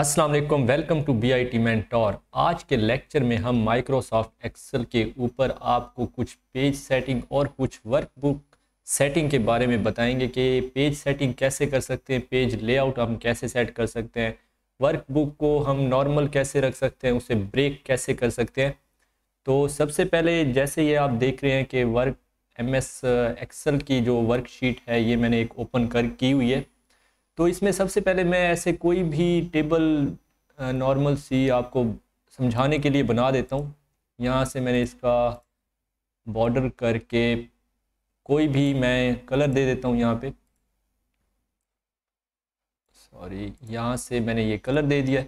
अस्सलाम वालेकुम welcome to B I T mentor आज के लेक्चर में हम माइक्रोसॉफ्ट एक्सेल के ऊपर आपको कुछ पेज सेटिंग और कुछ वर्कबुक सेटिंग के बारे में बताएंगे कि पेज सेटिंग कैसे कर सकते हैं पेज लेआउट हम कैसे सेट कर सकते हैं वर्कबुक को हम नॉर्मल कैसे रख सकते हैं उसे ब्रेक कैसे कर सकते हैं तो सबसे पहले जैसे ये आप देख रहे हैं कि वर्क एम एस एक्सल की जो वर्कशीट है ये मैंने एक ओपन कर की हुई है तो इसमें सबसे पहले मैं ऐसे कोई भी टेबल नॉर्मल सी आपको समझाने के लिए बना देता हूँ यहाँ से मैंने इसका बॉर्डर करके कोई भी मैं कलर दे देता हूँ यहाँ पे सॉरी यहाँ से मैंने ये कलर दे दिया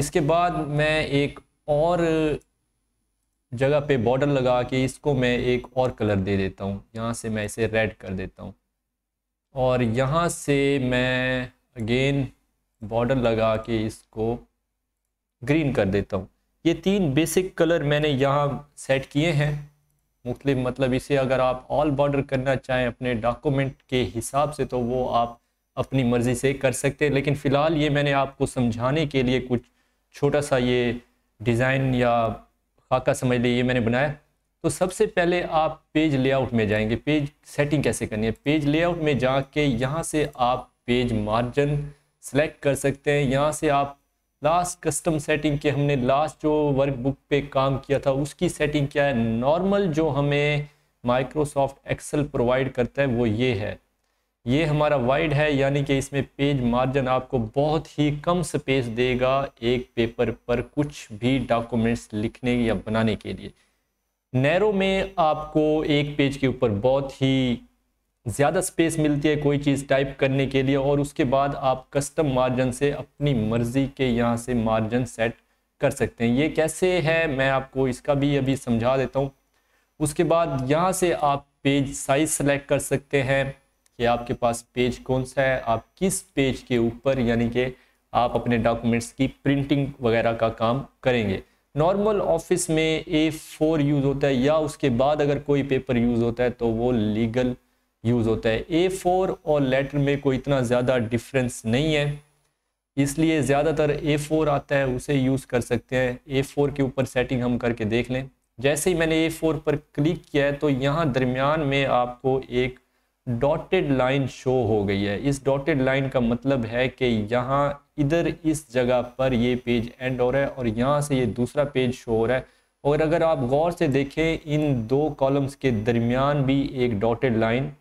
इसके बाद मैं एक और जगह पे बॉर्डर लगा के इसको मैं एक और कलर दे देता हूँ यहाँ से मैं इसे रेड कर देता हूँ और यहाँ से मैं अगेन बॉर्डर लगा के इसको ग्रीन कर देता हूँ ये तीन बेसिक कलर मैंने यहाँ सेट किए हैं मुख्तु मतलब इसे अगर आप ऑल बॉर्डर करना चाहें अपने डॉक्यूमेंट के हिसाब से तो वो आप अपनी मर्ज़ी से कर सकते हैं लेकिन फ़िलहाल ये मैंने आपको समझाने के लिए कुछ छोटा सा ये डिज़ाइन या खाका समझ लिए ये मैंने बनाया तो सबसे पहले आप पेज लेआउट में जाएंगे पेज सेटिंग कैसे करनी है पेज लेआउट में जाके यहाँ से आप पेज मार्जिन सेलेक्ट कर सकते हैं यहाँ से आप लास्ट कस्टम सेटिंग के हमने लास्ट जो वर्कबुक पे काम किया था उसकी सेटिंग क्या है नॉर्मल जो हमें माइक्रोसॉफ्ट एक्सेल प्रोवाइड करता है वो ये है ये हमारा वाइड है यानी कि इसमें पेज मार्जिन आपको बहुत ही कम स्पेस देगा एक पेपर पर कुछ भी डॉक्यूमेंट्स लिखने या बनाने के लिए नैरो में आपको एक पेज के ऊपर बहुत ही ज़्यादा स्पेस मिलती है कोई चीज़ टाइप करने के लिए और उसके बाद आप कस्टम मार्जिन से अपनी मर्ज़ी के यहाँ से मार्जिन सेट कर सकते हैं ये कैसे है मैं आपको इसका भी अभी समझा देता हूँ उसके बाद यहाँ से आप पेज साइज सेलेक्ट कर सकते हैं कि आपके पास पेज कौन सा है आप किस पेज के ऊपर यानी कि आप अपने डॉक्यूमेंट्स की प्रिंटिंग वगैरह का काम करेंगे नॉर्मल ऑफिस में ए फोर यूज़ होता है या उसके बाद अगर कोई पेपर यूज़ होता है तो वो लीगल यूज़ होता है ए फोर और लेटर में कोई इतना ज़्यादा डिफरेंस नहीं है इसलिए ज़्यादातर ए फोर आता है उसे यूज़ कर सकते हैं ए फोर के ऊपर सेटिंग हम करके देख लें जैसे ही मैंने ए फोर पर क्लिक किया है तो यहाँ दरमियान में आपको एक डॉटेड लाइन शो हो गई है इस डॉटेड लाइन का मतलब है कि यहाँ इधर इस जगह पर ये पेज एंड हो रहा है और यहाँ से ये दूसरा पेज शो हो रहा है और अगर आप गौर से देखें इन दो कॉलम्स के दरमियान भी एक डॉटेड लाइन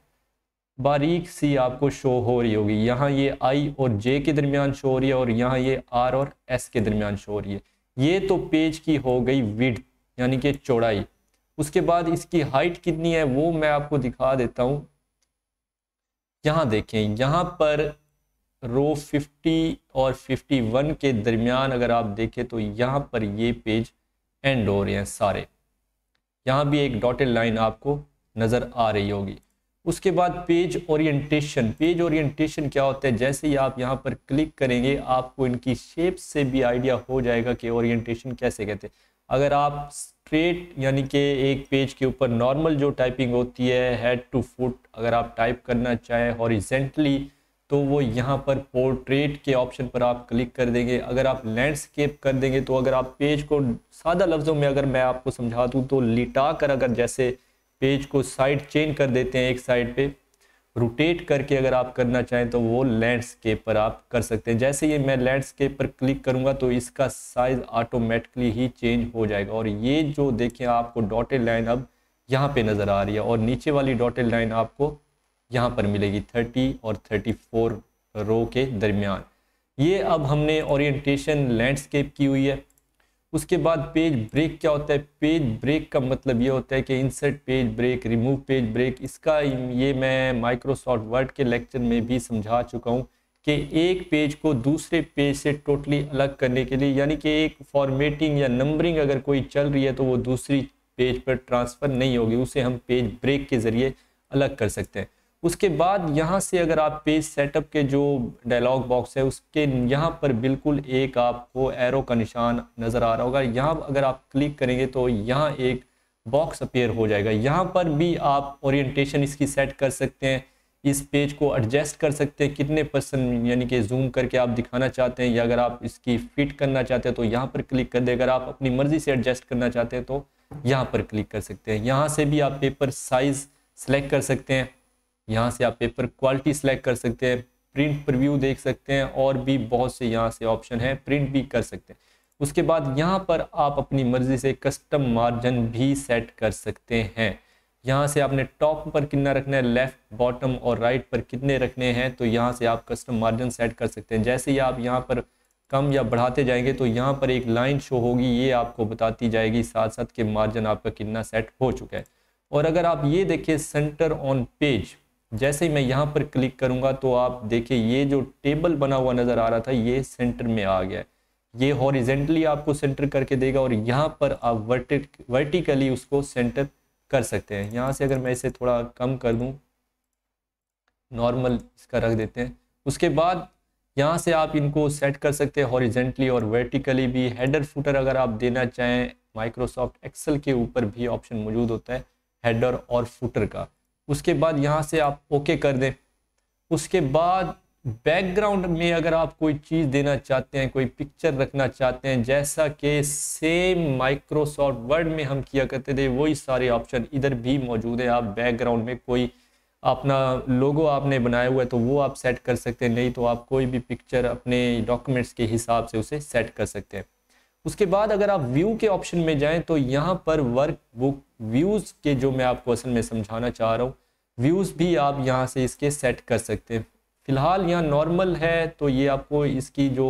बारीक सी आपको शो हो रही होगी यहाँ ये आई और जे के दरमियान शो हो रही है और यहाँ ये आर और एस के दरमियान शो हो रही है ये तो पेज की हो गई विड यानी कि चौड़ाई उसके बाद इसकी हाइट कितनी है वो मैं आपको दिखा देता हूँ यहाँ देखें यहाँ पर रो 50 और 51 के दरमियान अगर आप देखें तो यहाँ पर ये पेज एंड हो रहे हैं सारे यहाँ भी एक डॉटेड लाइन आपको नज़र आ रही होगी उसके बाद पेज ओरिएंटेशन पेज ओरिएंटेशन क्या होता है जैसे ही आप यहाँ पर क्लिक करेंगे आपको इनकी शेप से भी आइडिया हो जाएगा कि ओरिएंटेशन कैसे कहते हैं अगर आप स्ट्रेट यानी कि एक पेज के ऊपर नॉर्मल जो टाइपिंग होती है हेड टू फुट अगर आप टाइप करना चाहें हॉरिजेंटली तो वो यहाँ पर पोर्ट्रेट के ऑप्शन पर आप क्लिक कर देंगे अगर आप लैंडस्केप कर देंगे तो अगर आप पेज को सादा लफ्ज़ों में अगर मैं आपको समझा दूँ तो लिटा कर अगर जैसे पेज को साइड चेंज कर देते हैं एक साइड पे रोटेट करके अगर आप करना चाहें तो वो लैंडस्केप पर आप कर सकते हैं जैसे ये मैं लैंडस्केप पर क्लिक करूँगा तो इसका साइज़ ऑटोमेटिकली ही चेंज हो जाएगा और ये जो देखें आपको डॉटेड लाइन अब यहाँ पे नज़र आ रही है और नीचे वाली डॉटेड लाइन आपको यहाँ पर मिलेगी थर्टी और थर्टी रो के दरमियान ये अब हमने ओरिएंटेशन लैंडस्केप की हुई है उसके बाद पेज ब्रेक क्या होता है पेज ब्रेक का मतलब ये होता है कि insert page break remove page break इसका ये मैं माइक्रोसॉफ्ट वर्ड के लेक्चर में भी समझा चुका हूँ कि एक पेज को दूसरे पेज से टोटली अलग करने के लिए यानी कि एक फॉर्मेटिंग या नंबरिंग अगर कोई चल रही है तो वो दूसरी पेज पर ट्रांसफ़र नहीं होगी उसे हम पेज ब्रेक के ज़रिए अलग कर सकते हैं उसके बाद यहाँ से अगर आप पेज सेटअप के जो डायलॉग बॉक्स है उसके यहाँ पर बिल्कुल एक आपको एरो का निशान नज़र आ रहा होगा यहाँ अगर आप क्लिक करेंगे तो यहाँ एक बॉक्स अपेयर हो जाएगा यहाँ पर भी आप ओरिएंटेशन इसकी सेट कर सकते हैं इस पेज को एडजस्ट कर सकते हैं कितने परसेंट यानी कि जूम करके आप दिखाना चाहते हैं या अगर आप इसकी फिट करना चाहते हैं तो यहाँ पर क्लिक कर दें अगर आप अपनी मर्ज़ी से एडजस्ट करना चाहते हैं तो यहाँ पर क्लिक कर सकते हैं यहाँ से भी आप पेपर साइज़ सेलेक्ट कर सकते हैं यहाँ से आप पेपर क्वालिटी सेलेक्ट कर सकते हैं प्रिंट प्रिव्यू देख सकते हैं और भी बहुत से यहाँ से ऑप्शन है प्रिंट भी कर सकते हैं उसके बाद यहाँ पर आप अपनी मर्जी से कस्टम मार्जिन भी सेट कर सकते हैं यहाँ से आपने टॉप पर कितना रखना है लेफ्ट बॉटम और राइट पर कितने रखने हैं तो यहाँ से आप कस्टम मार्जिन सेट कर सकते हैं जैसे ही आप यहाँ पर कम या बढ़ाते जाएंगे तो यहाँ पर एक लाइन शो होगी ये आपको बताती जाएगी साथ साथ के मार्जिन आपका कितना सेट हो चुका है और अगर आप ये देखिए सेंटर ऑन पेज जैसे ही मैं यहाँ पर क्लिक करूँगा तो आप देखिए ये जो टेबल बना हुआ नज़र आ रहा था ये सेंटर में आ गया ये हॉरिजेंटली आपको सेंटर करके देगा और यहाँ पर आप वर्टिक वर्टिकली उसको सेंटर कर सकते हैं यहाँ से अगर मैं इसे थोड़ा कम कर दूँ नॉर्मल इसका रख देते हैं उसके बाद यहाँ से आप इनको सेट कर सकते हैं हॉरिजेंटली और वर्टिकली भी हेडर फुटर अगर आप देना चाहें माइक्रोसॉफ्ट एक्सेल के ऊपर भी ऑप्शन मौजूद होता है हेडर और फुटर का उसके बाद यहाँ से आप ओके कर दें उसके बाद बैकग्राउंड में अगर आप कोई चीज़ देना चाहते हैं कोई पिक्चर रखना चाहते हैं जैसा कि सेम माइक्रोसॉफ्ट वर्ड में हम किया करते थे वही सारे ऑप्शन इधर भी मौजूद है आप बैकग्राउंड में कोई अपना लोगो आपने बनाया हुआ है तो वो आप सेट कर सकते हैं नहीं तो आप कोई भी पिक्चर अपने डॉक्यूमेंट्स के हिसाब से उसे सेट कर सकते हैं उसके बाद अगर आप व्यू के ऑप्शन में जाएं तो यहाँ पर वर्क बुक व्यूज़ के जो मैं आपको असल में समझाना चाह रहा हूँ व्यूज़ भी आप यहाँ से इसके सेट कर सकते हैं फ़िलहाल यहाँ नॉर्मल है तो ये आपको इसकी जो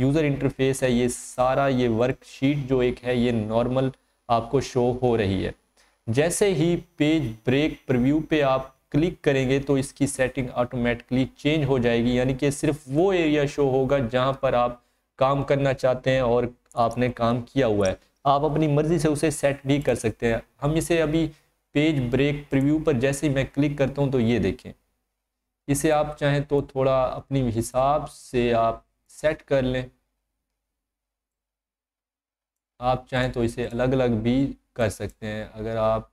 यूज़र इंटरफेस है ये सारा ये वर्कशीट जो एक है ये नॉर्मल आपको शो हो रही है जैसे ही पेज ब्रेक प्रव्यू पे आप क्लिक करेंगे तो इसकी सेटिंग ऑटोमेटिकली चेंज हो जाएगी यानी कि सिर्फ वो एरिया शो होगा जहाँ पर आप काम करना चाहते हैं और आपने काम किया हुआ है आप अपनी मर्ज़ी से उसे सेट भी कर सकते हैं हम इसे अभी पेज ब्रेक प्रीव्यू पर जैसे ही मैं क्लिक करता हूँ तो ये देखें इसे आप चाहें तो थोड़ा अपनी हिसाब से आप सेट कर लें आप चाहें तो इसे अलग अलग भी कर सकते हैं अगर आप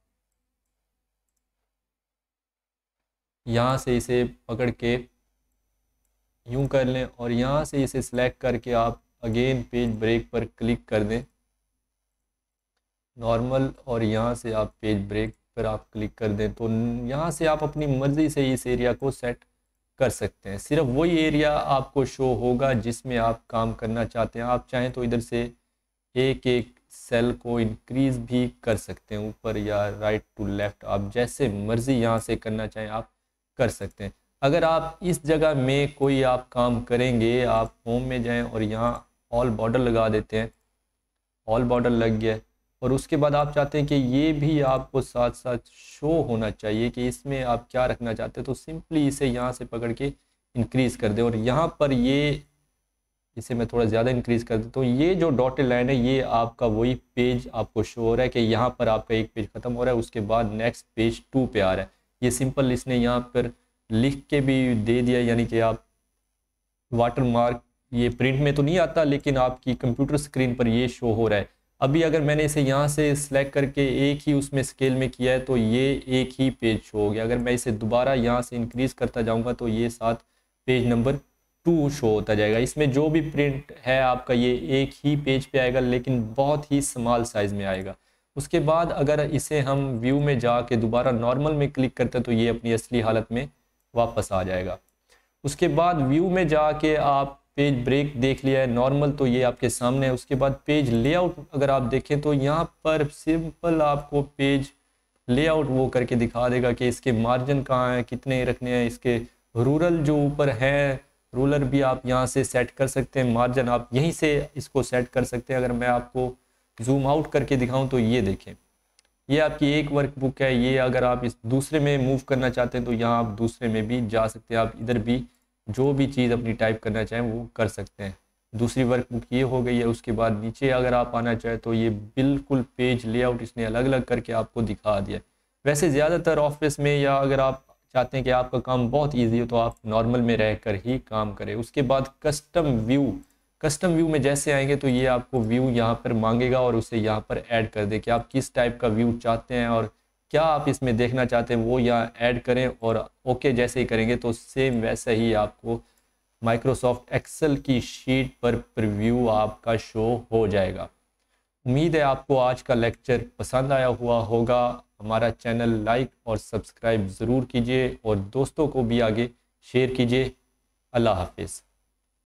यहाँ से इसे पकड़ के यूं कर लें और यहाँ से इसे सिलेक्ट करके आप अगेन पेज ब्रेक पर क्लिक कर दें नॉर्मल और यहाँ से आप पेज ब्रेक पर आप क्लिक कर दें तो यहाँ से आप अपनी मर्ज़ी से इस एरिया को सेट कर सकते हैं सिर्फ वही एरिया आपको शो होगा जिसमें आप काम करना चाहते हैं आप चाहें तो इधर से एक एक सेल को इंक्रीज भी कर सकते हैं ऊपर या राइट टू लेफ़्ट आप जैसे मर्ज़ी यहाँ से करना चाहें आप कर सकते हैं अगर आप इस जगह में कोई आप काम करेंगे आप होम में जाएं और यहाँ ऑल बॉर्डर लगा देते हैं ऑल बॉर्डर लग गया और उसके बाद आप चाहते हैं कि ये भी आपको साथ साथ शो होना चाहिए कि इसमें आप क्या रखना चाहते हैं तो सिंपली इसे यहाँ से पकड़ के इंक्रीज़ कर दें और यहाँ पर ये इसे मैं थोड़ा ज़्यादा इंक्रीज़ कर देता हूँ ये जो डॉटेड लाइन है ये आपका वही पेज आपको शो हो रहा है कि यहाँ पर आपका एक पेज ख़त्म हो रहा है उसके बाद नेक्स्ट पेज टू पे आ रहा है ये सिंपल इसने यहाँ पर लिख के भी दे दिया यानी कि आप वाटर मार्क ये प्रिंट में तो नहीं आता लेकिन आपकी कंप्यूटर स्क्रीन पर ये शो हो रहा है अभी अगर मैंने इसे यहाँ से सिलेक्ट करके एक ही उसमें स्केल में किया है तो ये एक ही पेज शो हो गया अगर मैं इसे दोबारा यहाँ से इंक्रीज़ करता जाऊँगा तो ये साथ पेज नंबर टू शो होता जाएगा इसमें जो भी प्रिंट है आपका ये एक ही पेज पे आएगा लेकिन बहुत ही स्मॉल साइज़ में आएगा उसके बाद अगर इसे हम व्यू में जा के दोबारा नॉर्मल में क्लिक करते तो ये अपनी असली हालत में वापस आ जाएगा उसके बाद व्यू में जा के आप पेज ब्रेक देख लिया है नॉर्मल तो ये आपके सामने है उसके बाद पेज लेआउट अगर आप देखें तो यहाँ पर सिंपल आपको पेज लेआउट वो करके दिखा देगा कि इसके मार्जिन कहाँ हैं कितने रखने हैं इसके रूरल जो ऊपर हैं रूलर भी आप यहाँ से सेट कर सकते हैं मार्जिन आप यहीं से इसको सेट कर सकते हैं अगर मैं आपको जूम आउट करके दिखाऊं तो ये देखें ये आपकी एक वर्क बुक है ये अगर आप इस दूसरे में मूव करना चाहते हैं तो यहाँ आप दूसरे में भी जा सकते हैं आप इधर भी जो भी चीज़ अपनी टाइप करना चाहें वो कर सकते हैं दूसरी वर्क बुक ये हो गई है उसके बाद नीचे अगर आप आना चाहें तो ये बिल्कुल पेज लेआउट इसने अलग अलग करके आपको दिखा दिया वैसे ज़्यादातर ऑफिस में या अगर आप चाहते हैं कि आपका काम बहुत ईजी हो तो आप नॉर्मल में रह कर ही काम करें उसके बाद कस्टम व्यू कस्टम व्यू में जैसे आएंगे तो ये आपको व्यू यहाँ पर मांगेगा और उसे यहाँ पर ऐड कर दे कि आप किस टाइप का व्यू चाहते हैं और क्या आप इसमें देखना चाहते हैं वो यहाँ ऐड करें और ओके जैसे ही करेंगे तो सेम वैसे ही आपको माइक्रोसॉफ्ट एक्सेल की शीट पर प्रीव्यू आपका शो हो जाएगा उम्मीद है आपको आज का लेक्चर पसंद आया हुआ होगा हमारा चैनल लाइक और सब्सक्राइब ज़रूर कीजिए और दोस्तों को भी आगे शेयर कीजिए अल्लाह हाफिज़